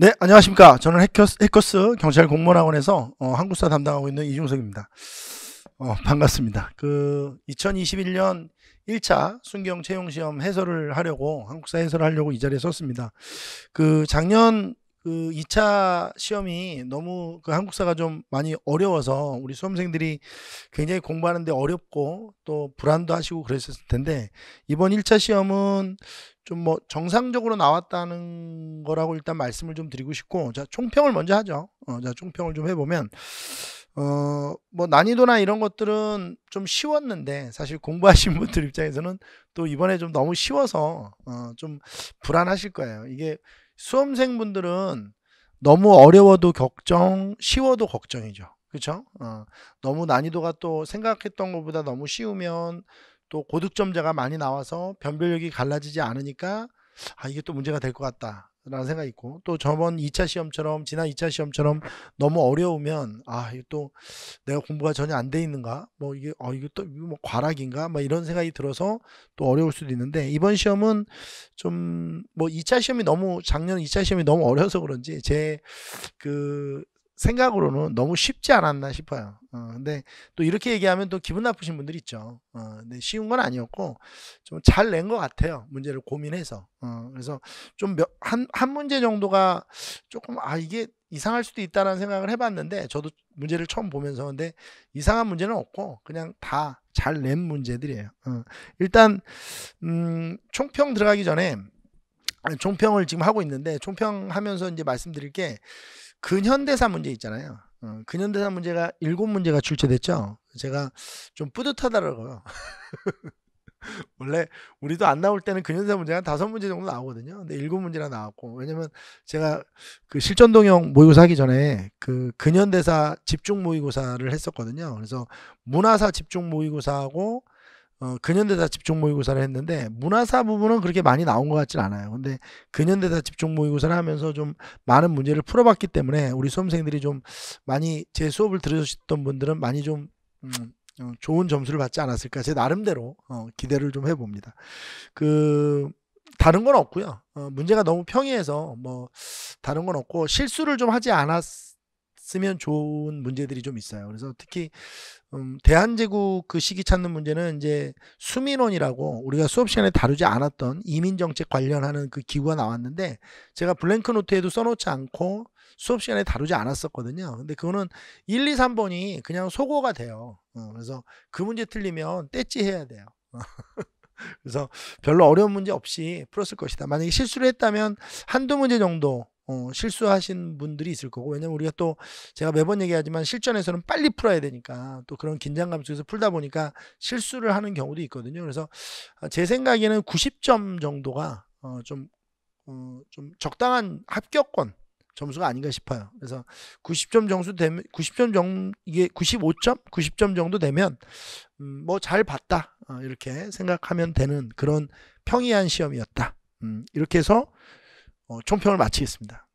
네, 안녕하십니까. 저는 해커스, 해커스 경찰 공무원학원에서 어, 한국사 담당하고 있는 이중석입니다. 어, 반갑습니다. 그 2021년 1차 순경 채용 시험 해설을 하려고 한국사 해설을 하려고 이 자리에 섰습니다. 그 작년 그 2차 시험이 너무 그 한국사가 좀 많이 어려워서 우리 수험생들이 굉장히 공부하는데 어렵고 또 불안도 하시고 그랬을 텐데 이번 1차 시험은 좀 뭐 정상적으로 나왔다는 거라고 일단 말씀을 좀 드리고 싶고 자 총평을 먼저 하죠. 어, 자 총평을 좀 해보면 어 뭐 난이도나 이런 것들은 좀 쉬웠는데 사실 공부하신 분들 입장에서는 또 이번에 좀 너무 쉬워서 어, 좀 불안하실 거예요. 이게 수험생분들은 너무 어려워도 걱정, 쉬워도 걱정이죠. 그쵸 어, 너무 난이도가 또 생각했던 것보다 너무 쉬우면 또 고득점자가 많이 나와서 변별력이 갈라지지 않으니까 아 이게 또 문제가 될 것 같다 라는 생각이 있고 또 저번 2차 시험처럼 지난 2차 시험처럼 너무 어려우면 아 이게 또 내가 공부가 전혀 안 돼 있는가 뭐 이게 어 이게 또뭐 과락인가 막 이런 생각이 들어서 또 어려울 수도 있는데 이번 시험은 좀 뭐 2차 시험이 너무 작년 2차 시험이 너무 어려서 그런지 제그 생각으로는 너무 쉽지 않았나 싶어요. 어, 근데 또 이렇게 얘기하면 또 기분 나쁘신 분들 있죠. 어, 근데 쉬운 건 아니었고 좀 잘 낸 것 같아요. 문제를 고민해서. 어, 그래서 좀한한 한 문제 정도가 조금 아 이게 이상할 수도 있다라는 생각을 해봤는데 저도 문제를 처음 보면서 근데 이상한 문제는 없고 그냥 다 잘 낸 문제들이에요. 어, 일단 음, 총평 들어가기 전에 총평을 지금 하고 있는데 총평하면서 이제 말씀드릴 게 근현대사 문제 있잖아요. 어, 근현대사 문제가 일곱 문제가 출제됐죠. 제가 좀뿌듯하다라고요 원래 우리도 안 나올 때는 근현대사 문제가 다섯 문제 정도 나오거든요. 근데 일곱 문제나 나왔고 왜냐면 제가 그 실전동영 모의고사 하기 전에 그 근현대사 집중 모의고사를 했었거든요. 그래서 문화사 집중 모의고사하고 어, 근현대사 집중 모의고사를 했는데 문화사 부분은 그렇게 많이 나온 것 같진 않아요. 근데 근현대사 집중 모의고사를 하면서 좀 많은 문제를 풀어봤기 때문에 우리 수험생들이 좀 많이 제 수업을 들으셨던 분들은 많이 좀 음, 어, 좋은 점수를 받지 않았을까 제 나름대로 어, 기대를 좀 해봅니다. 그 다른 건 없고요. 어, 문제가 너무 평이해서 뭐 다른 건 없고 실수를 좀 하지 않았. 쓰면 좋은 문제들이 좀 있어요. 그래서 특히 음, 대한제국 그 시기 찾는 문제는 이제 수민원이라고 우리가 수업 시간에 다루지 않았던 이민 정책 관련하는 그 기구가 나왔는데 제가 블랭크 노트에도 써놓지 않고 수업 시간에 다루지 않았었거든요. 근데 그거는 1, 2, 3번이 그냥 소거가 돼요. 어, 그래서 그 문제 틀리면 떼찌 해야 돼요. 그래서 별로 어려운 문제 없이 풀었을 것이다. 만약에 실수를 했다면 한두 문제 정도 어, 실수하신 분들이 있을 거고 왜냐면 우리가 또 제가 매번 얘기하지만 실전에서는 빨리 풀어야 되니까 또 그런 긴장감 속에서 풀다 보니까 실수를 하는 경우도 있거든요. 그래서 제 생각에는 90점 정도가 어, 좀, 어, 좀 적당한 합격권 점수가 아닌가 싶어요. 그래서 90점 정도 되면 90점 정 이게 95점 90점 정도 되면 음, 뭐잘 봤다 어, 이렇게 생각하면 되는 그런 평이한 시험이었다. 음, 이렇게 해서 어, 총평을 마치겠습니다.